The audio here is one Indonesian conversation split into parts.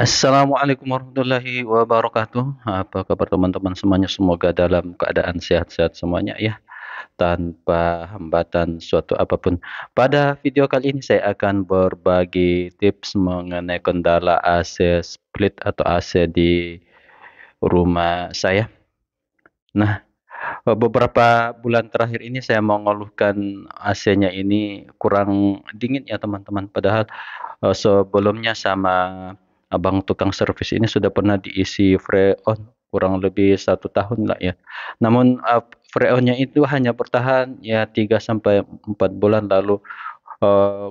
Assalamualaikum warahmatullahi wabarakatuh. Apa kabar teman-teman semuanya? Semoga dalam keadaan sehat-sehat semuanya ya. Tanpa hambatan suatu apapun. Pada video kali ini saya akan berbagi tips mengenai kendala AC split atau AC di rumah saya. Nah, beberapa bulan terakhir ini saya mengeluhkan AC-nya ini kurang dingin ya teman-teman. Padahal eh, sebelumnya sama abang tukang servis ini sudah pernah diisi freon kurang lebih satu tahun lah ya. Namun uh, freonnya itu hanya bertahan ya tiga sampai empat bulan lalu bulan eh,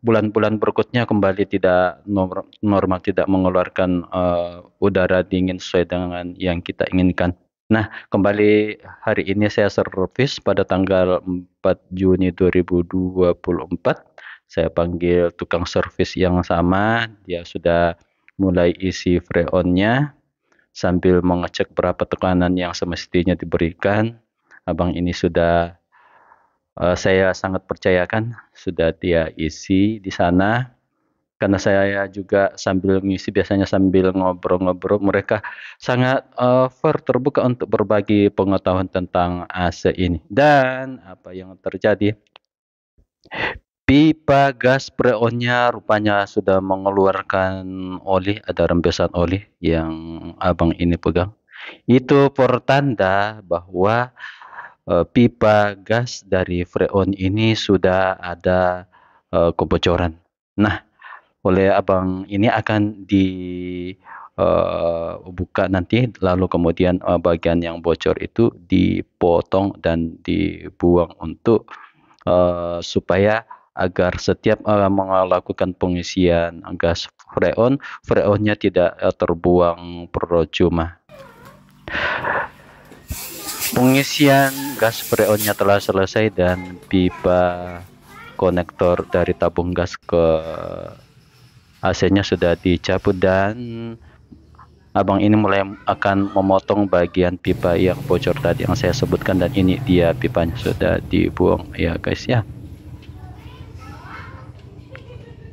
bulan-bulan berikutnya kembali tidak normal, normal tidak mengeluarkan uh, udara dingin sesuai dengan yang kita inginkan. Nah, kembali hari ini saya servis pada tanggal 4 Juni 2024. Saya panggil tukang servis yang sama, dia sudah mulai isi freonnya sambil mengecek berapa tekanan yang semestinya diberikan. Abang ini sudah uh, saya sangat percayakan sudah dia isi di sana karena saya juga sambil ngisi biasanya sambil ngobrol-ngobrol mereka sangat uh, terbuka untuk berbagi pengetahuan tentang AC ini dan apa yang terjadi pipa gas freonnya rupanya sudah mengeluarkan oli ada rembesan oli yang abang ini pegang itu pertanda bahwa e, pipa gas dari freon ini sudah ada e, kebocoran nah oleh abang ini akan dibuka e, nanti lalu kemudian e, bagian yang bocor itu dipotong dan dibuang untuk e, supaya agar setiap orang eh, melakukan pengisian gas freon, freonnya tidak eh, terbuang percuma. Pengisian gas freonnya telah selesai dan pipa konektor dari tabung gas ke AC-nya sudah dicabut dan abang ini mulai akan memotong bagian pipa yang bocor tadi yang saya sebutkan dan ini dia pipanya sudah dibuang ya guys ya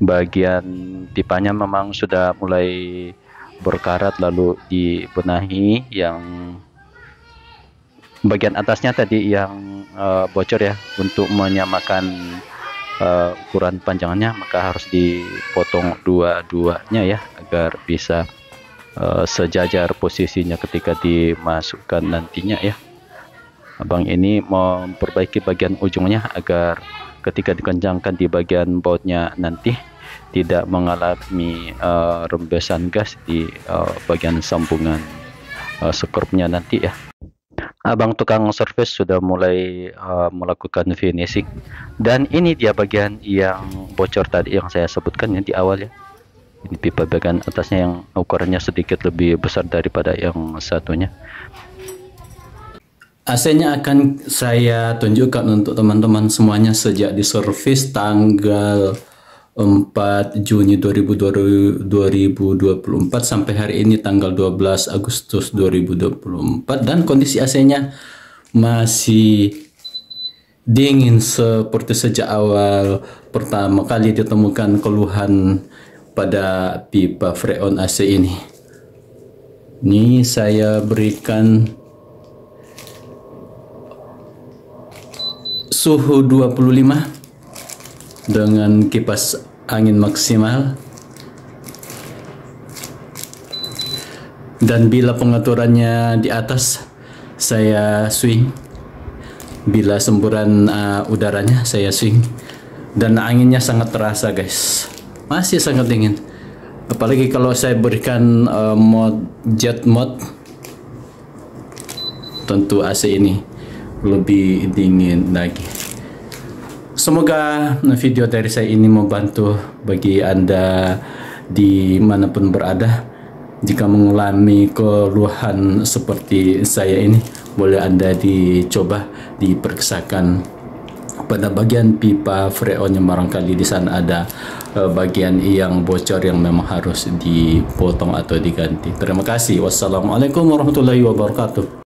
bagian pipanya memang sudah mulai berkarat lalu dibenahi yang bagian atasnya tadi yang uh, bocor ya untuk menyamakan uh, ukuran panjangnya maka harus dipotong dua-duanya ya agar bisa uh, sejajar posisinya ketika dimasukkan nantinya ya Abang ini memperbaiki bagian ujungnya agar ketika dikencangkan di bagian bautnya nanti tidak mengalami uh, rembesan gas di uh, bagian sambungan uh, eh, skrupnya nanti ya. Abang tukang service sudah mulai uh, melakukan finishing dan ini dia bagian yang bocor tadi yang saya sebutkan yang di awal ya. Ini pipa bagian atasnya yang ukurannya sedikit lebih besar daripada yang satunya AC-nya akan saya tunjukkan untuk teman-teman semuanya sejak di service tanggal 4 Juni 2024 sampai hari ini tanggal 12 Agustus 2024 dan kondisi AC-nya masih dingin seperti sejak awal pertama kali ditemukan keluhan pada pipa freon AC ini. Ini saya berikan suhu 25 dengan kipas angin maksimal dan bila pengaturannya di atas saya swing bila semburan uh, udaranya saya swing dan anginnya sangat terasa guys masih sangat dingin apalagi kalau saya berikan uh, mod jet mod tentu AC ini lebih dingin lagi Semoga video dari saya ini membantu bagi Anda dimanapun berada. Jika mengalami keluhan seperti saya ini, boleh Anda dicoba diperiksakan pada bagian pipa freonnya barangkali di sana ada e, bagian yang bocor yang memang harus dipotong atau diganti. Terima kasih. Wassalamualaikum warahmatullahi wabarakatuh.